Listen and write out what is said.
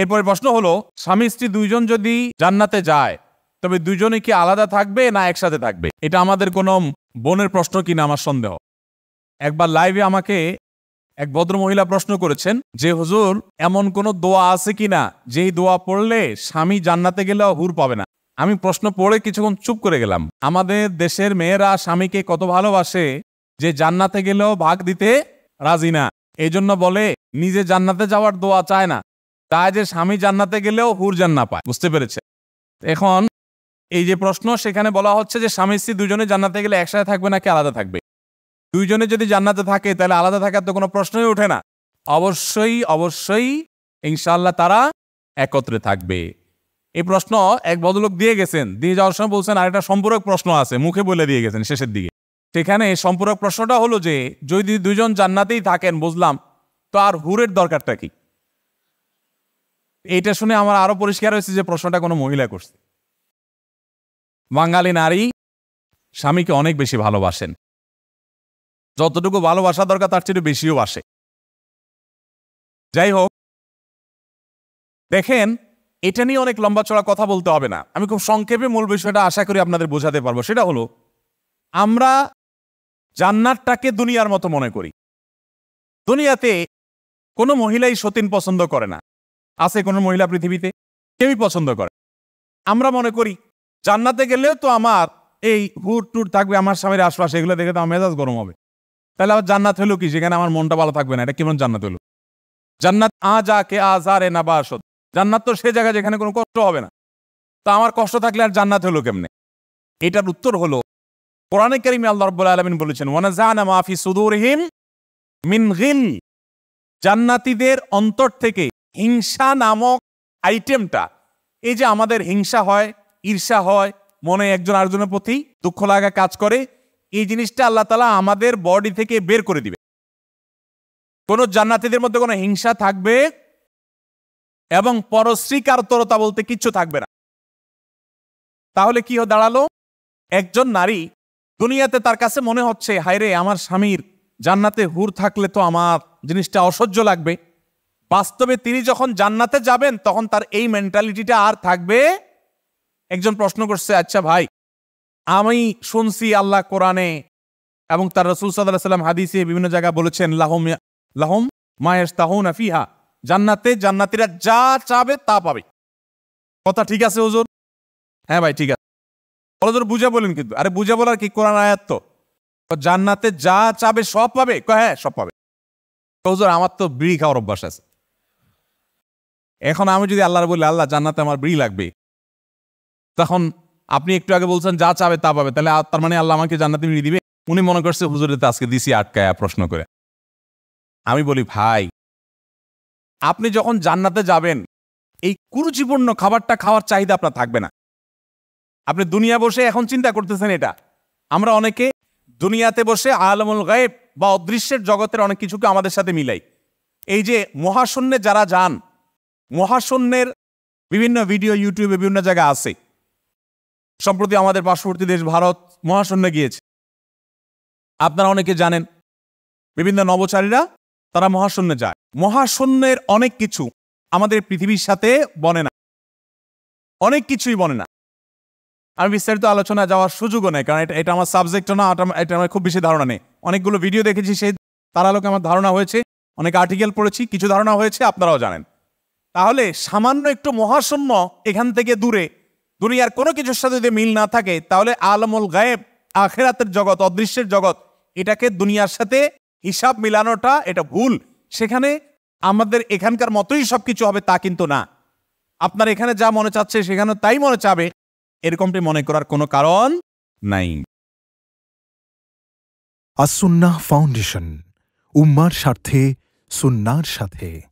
এরপরে প্রশ্ন হলো স্বামী স্ত্রী দুইজন যদি জান্নাতে যায় তবে দুজনে কি আলাদা থাকবে না একসাথে থাকবে এটা আমাদের কোনো বোনের প্রশ্ন কিনা আমার সন্দেহ একবার লাইভে আমাকে এক ভদ্র মহিলা প্রশ্ন করেছেন যে হুজুর এমন কোনো দোয়া আছে কিনা যেই দোয়া পড়লে স্বামী জান্নাতে গেলেও হুর পাবে না আমি প্রশ্ন পড়ে কিছুক্ষণ চুপ করে গেলাম আমাদের দেশের মেয়েরা স্বামীকে কত ভালোবাসে যে জান্নাতে গেলেও ভাগ দিতে রাজি না এই জন্য বলে নিজে জান্নাতে যাওয়ার দোয়া চায় না তা যে স্বামী জান্নাতে গেলেও হুর জান্না পায় বুঝতে পেরেছে এখন এই যে প্রশ্ন সেখানে বলা হচ্ছে যে স্বামী স্ত্রী দুজনে জান্নাতে গেলে একসাথে থাকবে নাকি আলাদা থাকবে দুইজনে যদি জান্নাতে থাকে তাহলে আলাদা থাকার তো কোনো প্রশ্নই ওঠে না অবশ্যই অবশ্যই ইনশাল্লাহ তারা একত্রে থাকবে এই প্রশ্ন এক ভদ্রলোক দিয়ে গেছেন দিয়ে যাওয়ার সময় বলছেন আর একটা সম্পূরক প্রশ্ন আছে মুখে বলে দিয়ে গেছেন শেষের দিকে সেখানে সম্পূরক প্রশ্নটা হলো যে যদি দুজন জান্নাতেই থাকেন বুঝলাম তো আর হুরের দরকারটা কি এইটা শুনে আমার আরো পরিষ্কার হয়েছে যে প্রশ্নটা কোনো মহিলা করছে বাঙালি নারী স্বামীকে অনেক বেশি ভালোবাসেন যতটুকু ভালোবাসা দরকার তার চেয়ে বেশিও বাসে যাই হোক দেখেন এটা নিয়ে অনেক লম্বা চড়া কথা বলতে হবে না আমি খুব সংক্ষেপে মূল বিষয়টা আশা করি আপনাদের বোঝাতে পারবো সেটা হলো আমরা জান্নারটাকে দুনিয়ার মতো মনে করি দুনিয়াতে কোনো মহিলাই সতীন পছন্দ করে না আছে কোনো মহিলা পৃথিবীতে কেউই পছন্দ করে আমরা মনে করি জান্নাতে গেলেও তো আমার এই হুর টুর থাকবে আমার স্বামীর আশপাশে এগুলো দেখে তো আমার মেজাজ গরম হবে তাহলে আবার জান্নাত হলো কি যেখানে আমার মনটা ভালো থাকবে না এটা কেমন জান্নাত হলো জান্নাত আ যা কে আ যা রে না বা আসত জান্নাত তো সে জায়গা যেখানে কোনো কষ্ট হবে না তা আমার কষ্ট থাকলে আর জান্নাত হলো কেমনে এটার উত্তর হলো কোরআনে কারিমে আল্লাহ রব্বুল আলমিন বলেছেন জানা মাফি সুদুরহিম মিন গিল জান্নাতীদের অন্তর থেকে হিংসা নামক আইটেমটা এই যে আমাদের হিংসা হয় ঈর্ষা হয় মনে একজন আরেকজনের প্রতি দুঃখ লাগা কাজ করে এই জিনিসটা আল্লাহ তালা আমাদের বডি থেকে বের করে দিবে কোনো জান্নাতিদের মধ্যে কোনো হিংসা থাকবে এবং পরশ্রীকারতরতা বলতে কিচ্ছু থাকবে না তাহলে কি দাঁড়ালো একজন নারী দুনিয়াতে তার কাছে মনে হচ্ছে হায়রে আমার স্বামীর জান্নাতে হুর থাকলে তো আমার জিনিসটা অসহ্য লাগবে বাস্তবে তিনি যখন জান্নাতে যাবেন তখন তার এই মেন্টালিটিটা আর থাকবে একজন প্রশ্ন করছে আচ্ছা ভাই আমি শুনছি আল্লাহ কোরআনে এবং তার রসুল সাল্লাহ সাল্লাম হাদিসে বিভিন্ন জায়গায় বলেছেন লাহম লাহম মায়েস তাহুন আফিহা জান্নাতে জান্নাতিরা যা চাবে তা পাবে কথা ঠিক আছে হুজুর হ্যাঁ ভাই ঠিক আছে তোর বুঝে বলেন কিন্তু আরে বুঝে বলার কি কোরআন আয়াত্ত জান্নাতে যা চাবে সব পাবে হ্যাঁ সব পাবে হুজুর আমার তো বিড়ি খাওয়ার অভ্যাস আছে এখন আমি যদি আল্লাহর বলি আল্লাহ জান্নাতে আমার বিড়ি লাগবে তখন আপনি একটু আগে বলছেন যা চাবে তা পাবে তাহলে তার মানে আল্লাহ আমাকে জান্নাতে বিড়ি দিবে উনি মনে করছে হুজুরে তো আজকে দিছি আটকায় প্রশ্ন করে আমি বলি ভাই আপনি যখন জান্নাতে যাবেন এই কুরুচিপূর্ণ খাবারটা খাওয়ার চাহিদা আপনার থাকবে না আপনি দুনিয়া বসে এখন চিন্তা করতেছেন এটা আমরা অনেকে দুনিয়াতে বসে আলমুল গায়েব বা অদৃশ্যের জগতের অনেক কিছুকে আমাদের সাথে মিলাই এই যে মহাশূন্যে যারা যান মহাশূন্যের বিভিন্ন ভিডিও ইউটিউবে বিভিন্ন জায়গায় আছে সম্প্রতি আমাদের পার্শ্ববর্তী দেশ ভারত মহাশূন্যে গিয়েছে আপনারা অনেকে জানেন বিভিন্ন নবচারীরা তারা মহাশূন্যে যায় মহাশূন্যের অনেক কিছু আমাদের পৃথিবীর সাথে বনে না অনেক কিছুই বনে না আমি বিস্তারিত আলোচনা যাওয়ার সুযোগও নেই কারণ এটা এটা আমার সাবজেক্টও না এটা আমার খুব বেশি ধারণা নেই অনেকগুলো ভিডিও দেখেছি সেই তার আলোকে আমার ধারণা হয়েছে অনেক আর্টিকেল পড়েছি কিছু ধারণা হয়েছে আপনারাও জানেন তাহলে সামান্য একটু মহাশূন্য এখান থেকে দূরে দুনিয়ার কোনো কিছুর সাথে যদি মিল না থাকে তাহলে আলমুল গায়েব আখেরাতের জগৎ অদৃশ্যের জগৎ এটাকে দুনিয়ার সাথে হিসাব মিলানোটা এটা ভুল সেখানে আমাদের এখানকার মতোই সব কিছু হবে তা কিন্তু না আপনার এখানে যা মনে চাচ্ছে সেখানে তাই মনে চাবে এরকমটি মনে করার কোনো কারণ নাই আসুন্না ফাউন্ডেশন উম্মার স্বার্থে সুন্নার সাথে